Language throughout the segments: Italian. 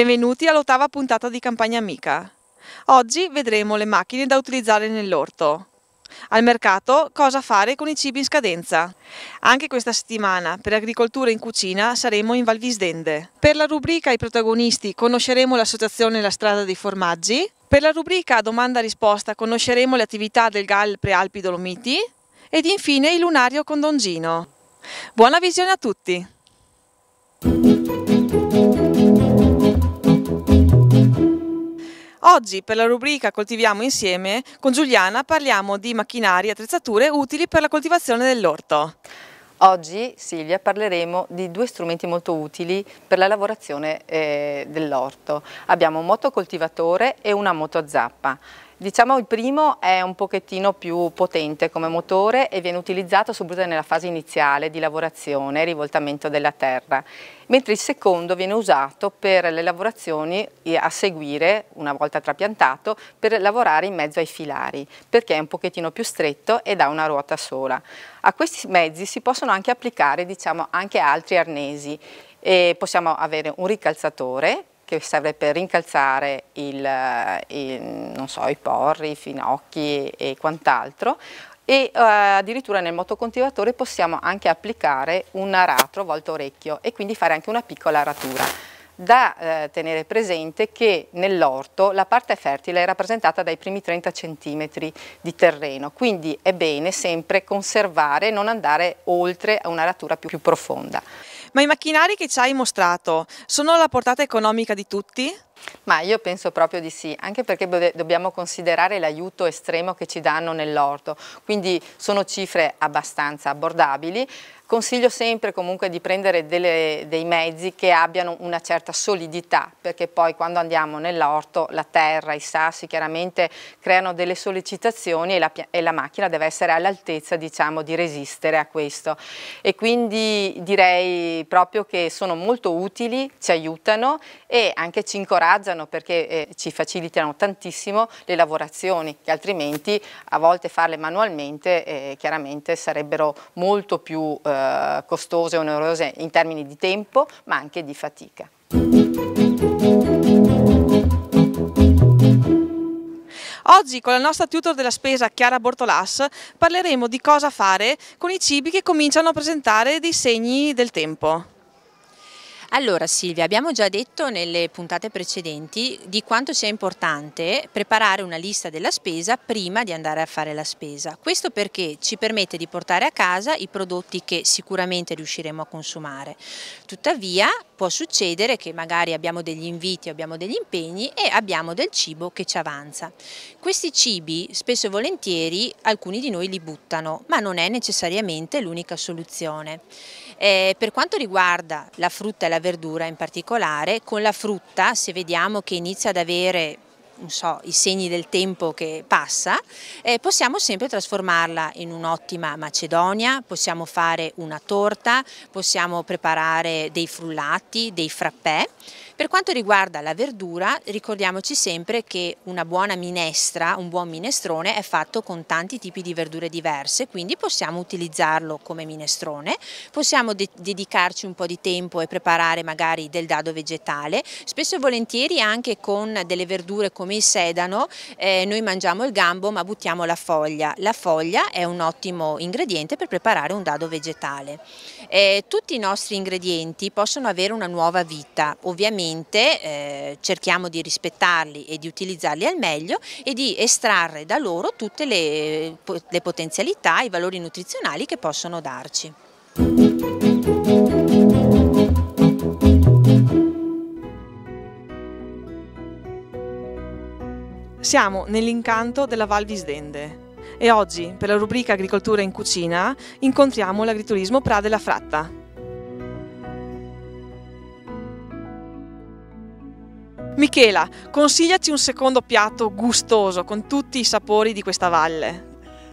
Benvenuti all'ottava puntata di Campagna Amica. Oggi vedremo le macchine da utilizzare nell'orto. Al mercato cosa fare con i cibi in scadenza. Anche questa settimana per agricoltura in cucina saremo in Valvisdende. Per la rubrica I protagonisti conosceremo l'associazione La strada dei formaggi. Per la rubrica Domanda-risposta conosceremo le attività del GAL Prealpi Dolomiti ed infine il lunario con Don Gino. Buona visione a tutti! Oggi per la rubrica Coltiviamo insieme con Giuliana parliamo di macchinari e attrezzature utili per la coltivazione dell'orto. Oggi Silvia parleremo di due strumenti molto utili per la lavorazione eh, dell'orto. Abbiamo un motocoltivatore e una motozappa. Diciamo il primo è un pochettino più potente come motore e viene utilizzato soprattutto nella fase iniziale di lavorazione e rivoltamento della terra, mentre il secondo viene usato per le lavorazioni a seguire, una volta trapiantato, per lavorare in mezzo ai filari, perché è un pochettino più stretto ed ha una ruota sola. A questi mezzi si possono anche applicare diciamo, anche altri arnesi. E possiamo avere un ricalzatore che serve per rincalzare il, eh, il, so, i porri, i finocchi e, quant'altro e eh, addirittura nel motocontivatore possiamo anche applicare un aratro volto orecchio e quindi fare anche una piccola aratura. Da eh, tenere presente che nell'orto la parte fertile è rappresentata dai primi 30 cm di terreno, quindi è bene sempre conservare e non andare oltre a una aratura più, più profonda. Ma i macchinari che ci hai mostrato sono alla portata economica di tutti? Ma io penso proprio di sì, anche perché dobbiamo considerare l'aiuto estremo che ci danno nell'orto, quindi sono cifre abbastanza abbordabili. Consiglio sempre comunque di prendere delle, dei mezzi che abbiano una certa solidità, perché poi quando andiamo nell'orto la terra, i sassi chiaramente creano delle sollecitazioni e la, e la macchina deve essere all'altezza diciamo, di resistere a questo. E quindi direi proprio che sono molto utili, ci aiutano e anche ci incoraggiano incoraggiano perché eh, ci facilitano tantissimo le lavorazioni che altrimenti a volte farle manualmente eh, chiaramente sarebbero molto più eh, costose e onerose in termini di tempo ma anche di fatica. Oggi con la nostra tutor della spesa Chiara Bortolas parleremo di cosa fare con i cibi che cominciano a presentare dei segni del tempo. Allora Silvia, abbiamo già detto nelle puntate precedenti di quanto sia importante preparare una lista della spesa prima di andare a fare la spesa. Questo perché ci permette di portare a casa i prodotti che sicuramente riusciremo a consumare. Tuttavia può succedere che magari abbiamo degli inviti, abbiamo degli impegni e abbiamo del cibo che ci avanza. Questi cibi spesso e volentieri alcuni di noi li buttano, ma non è necessariamente l'unica soluzione. Eh, per quanto riguarda la frutta e la verdura in particolare, con la frutta se vediamo che inizia ad avere so, i segni del tempo che passa, eh, possiamo sempre trasformarla in un'ottima macedonia, possiamo fare una torta, possiamo preparare dei frullati, dei frappè per quanto riguarda la verdura, ricordiamoci sempre che una buona minestra, un buon minestrone è fatto con tanti tipi di verdure diverse, quindi possiamo utilizzarlo come minestrone, possiamo de dedicarci un po' di tempo e preparare magari del dado vegetale, spesso e volentieri anche con delle verdure come il sedano, eh, noi mangiamo il gambo ma buttiamo la foglia. La foglia è un ottimo ingrediente per preparare un dado vegetale. Eh, tutti i nostri ingredienti possono avere una nuova vita, ovviamente ovviamente eh, cerchiamo di rispettarli e di utilizzarli al meglio e di estrarre da loro tutte le, le potenzialità, i valori nutrizionali che possono darci. Siamo nell'incanto della Val Visdende e oggi per la rubrica Agricoltura in cucina incontriamo l'agriturismo Prade La Fratta, Michela, consigliaci un secondo piatto gustoso con tutti i sapori di questa valle.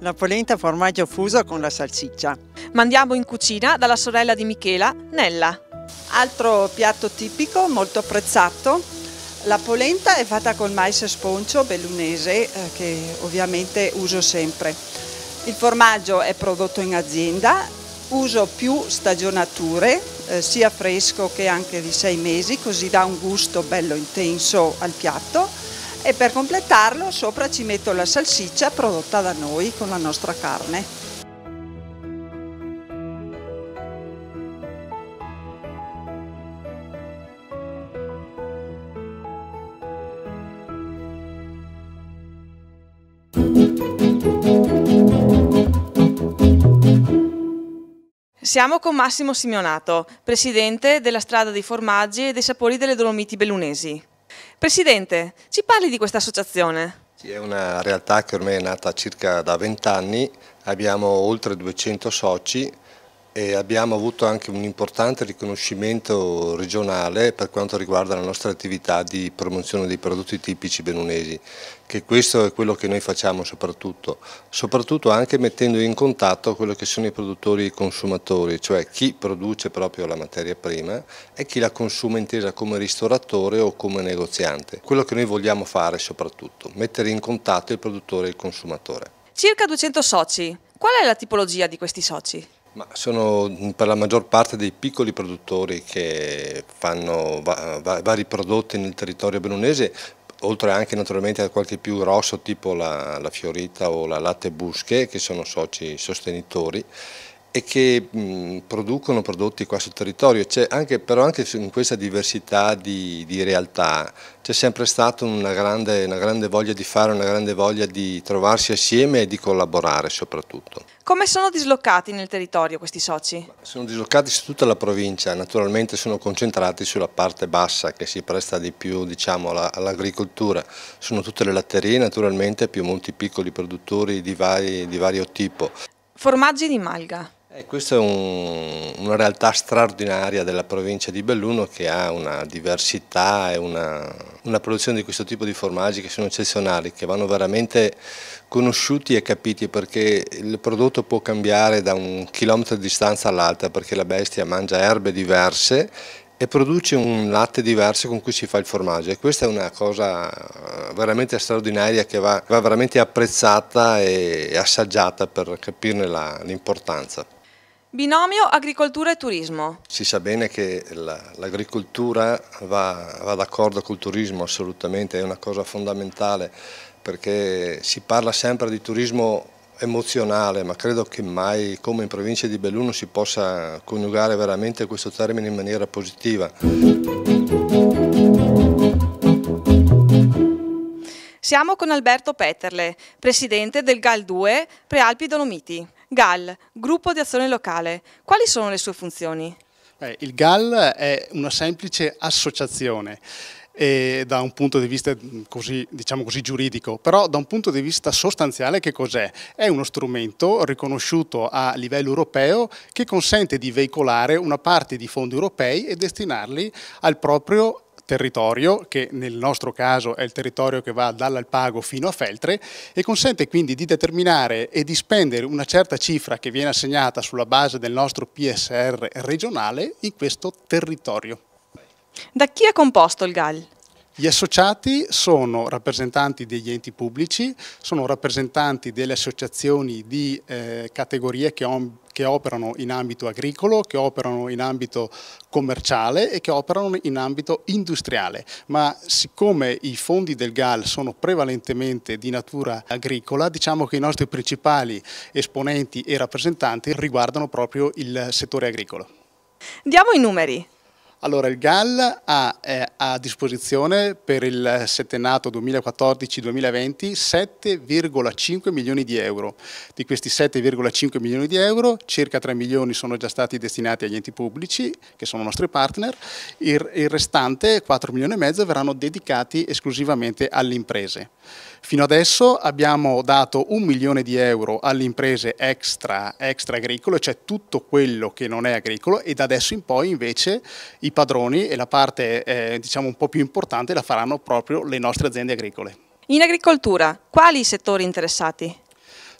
La polenta formaggio fuso con la salsiccia. Mandiamo in cucina dalla sorella di Michela, Nella. Altro piatto tipico molto apprezzato la polenta è fatta col mais sponcio bellunese eh, che ovviamente uso sempre. Il formaggio è prodotto in azienda uso più stagionature, eh, sia fresco che anche di sei mesi, così dà un gusto bello intenso al piatto e per completarlo sopra ci metto la salsiccia prodotta da noi con la nostra carne. Siamo con Massimo Simeonato, presidente della strada dei formaggi e dei sapori delle Dolomiti Bellunesi. Presidente, ci parli di questa associazione? Sì, è una realtà che ormai è nata circa da 20 anni, abbiamo oltre 200 soci e abbiamo avuto anche un importante riconoscimento regionale per quanto riguarda la nostra attività di promozione dei prodotti tipici benunesi, che questo è quello che noi facciamo soprattutto, soprattutto anche mettendo in contatto quello che sono i produttori e i consumatori, cioè chi produce proprio la materia prima e chi la consuma intesa come ristoratore o come negoziante. Quello che noi vogliamo fare soprattutto, mettere in contatto il produttore e il consumatore. Circa 200 soci, qual è la tipologia di questi soci? Ma sono per la maggior parte dei piccoli produttori che fanno va va vari prodotti nel territorio benunese, oltre anche naturalmente a qualche più grosso tipo la, la Fiorita o la Latte Busche che sono soci sostenitori e che mh, producono prodotti qua sul territorio, anche, però anche in questa diversità di, di realtà c'è sempre stata una grande, una grande, voglia di fare, una grande voglia di trovarsi assieme e di collaborare soprattutto. Come sono dislocati nel territorio questi soci? Sono dislocati su tutta la provincia, naturalmente sono concentrati sulla parte bassa che si presta di più diciamo, all'agricoltura, sono tutte le latterie naturalmente più molti piccoli produttori di, vari, di vario tipo. Formaggi di malga. Eh, questa è un, una realtà straordinaria della provincia di Belluno che ha una diversità e una, una, produzione di questo tipo di formaggi che sono eccezionali, che vanno veramente conosciuti e capiti perché il prodotto può cambiare da un chilometro di distanza all'altra perché la bestia mangia erbe diverse e produce un latte diverso con cui si fa il formaggio e questa è una cosa veramente straordinaria che va, va veramente apprezzata e assaggiata per capirne l'importanza. Binomio agricoltura e turismo. Si sa bene che l'agricoltura va, va d'accordo col turismo assolutamente, è una cosa fondamentale perché si parla sempre di turismo emozionale, ma credo che mai come in provincia di Belluno si possa coniugare veramente questo termine in maniera positiva. Siamo con Alberto Peterle, presidente del GAL 2 Prealpi Dolomiti. GAL, Gruppo di Azione Locale, quali sono le sue funzioni? Eh, il GAL è una semplice associazione eh, da un punto di vista mm, così, diciamo così, giuridico, però da un punto di vista sostanziale che cos'è? È uno strumento riconosciuto a livello europeo che consente di veicolare una parte di fondi europei e destinarli al proprio territorio, che nel nostro caso è il territorio che va dall'Alpago fino a Feltre, e consente quindi di determinare e di spendere una certa cifra che viene assegnata sulla base del nostro PSR regionale in questo territorio. Da chi è composto il GAL? Gli associati sono rappresentanti degli enti pubblici, sono rappresentanti delle associazioni di eh, categorie che, ho che operano in ambito agricolo, che operano in ambito commerciale e che operano in ambito industriale, ma siccome i fondi del GAL sono prevalentemente di natura agricola, diciamo che i nostri principali esponenti e rappresentanti riguardano proprio il settore agricolo. Diamo i numeri. Allora, il GAL ha a disposizione per il settennato 2014-2020 7,5 milioni di euro. Di questi 7,5 milioni di euro, circa 3 milioni sono già stati destinati agli enti pubblici, che sono nostri partner, il restante 4 milioni e mezzo verranno dedicati esclusivamente alle imprese. Fino adesso abbiamo dato un milione di euro alle imprese extra, extra agricole, cioè tutto quello che non è agricolo e da adesso in poi invece i padroni e la parte eh, diciamo un po' più importante la faranno proprio le nostre aziende agricole. In agricoltura, quali settori interessati?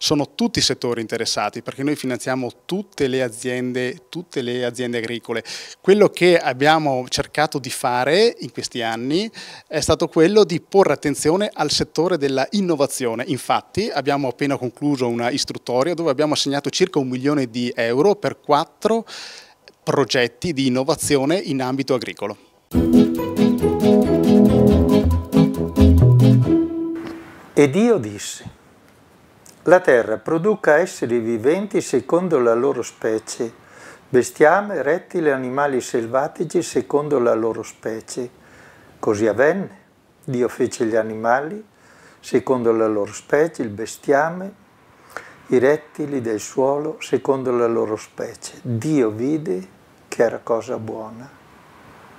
sono tutti i settori interessati perché noi finanziamo tutte le aziende, tutte le aziende agricole. Quello che abbiamo cercato di fare in questi anni è stato quello di porre attenzione al settore della innovazione. Infatti abbiamo appena concluso una istruttoria dove abbiamo assegnato circa un milione di euro per quattro progetti di innovazione in ambito agricolo. Ed io dissi, la terra produca esseri viventi secondo la loro specie, bestiame, rettili animali selvatici secondo la loro specie. Così avvenne. Dio fece gli animali secondo la loro specie, il bestiame, i rettili del suolo secondo la loro specie. Dio vide che era cosa buona.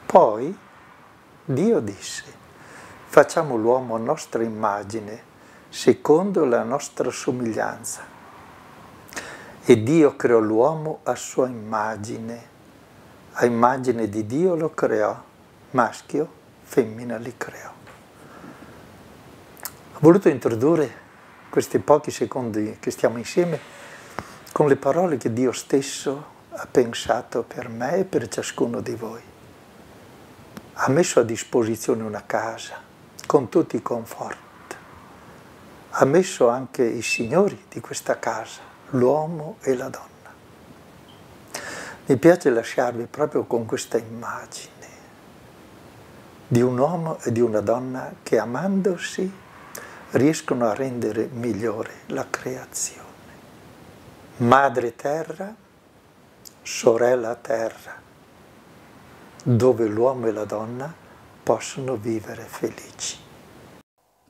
Poi Dio disse, facciamo l'uomo a nostra immagine secondo la nostra somiglianza. E Dio creò l'uomo a sua immagine, a immagine di Dio lo creò, maschio, femmina li creò. Ho voluto introdurre questi pochi secondi che stiamo insieme con le parole che Dio stesso ha pensato per me e per ciascuno di voi. Ha messo a disposizione una casa con tutti i conforti ha messo anche i signori di questa casa, l'uomo e la donna. Mi piace lasciarvi proprio con questa immagine di un uomo e di una donna che amandosi riescono a rendere migliore la creazione. Madre terra, sorella terra, dove l'uomo e la donna possono vivere felici.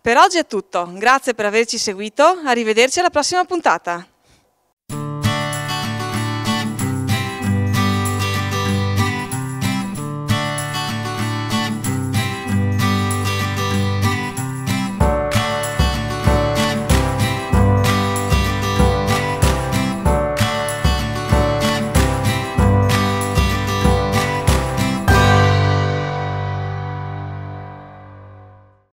Per oggi è tutto, grazie per averci seguito, arrivederci alla prossima puntata.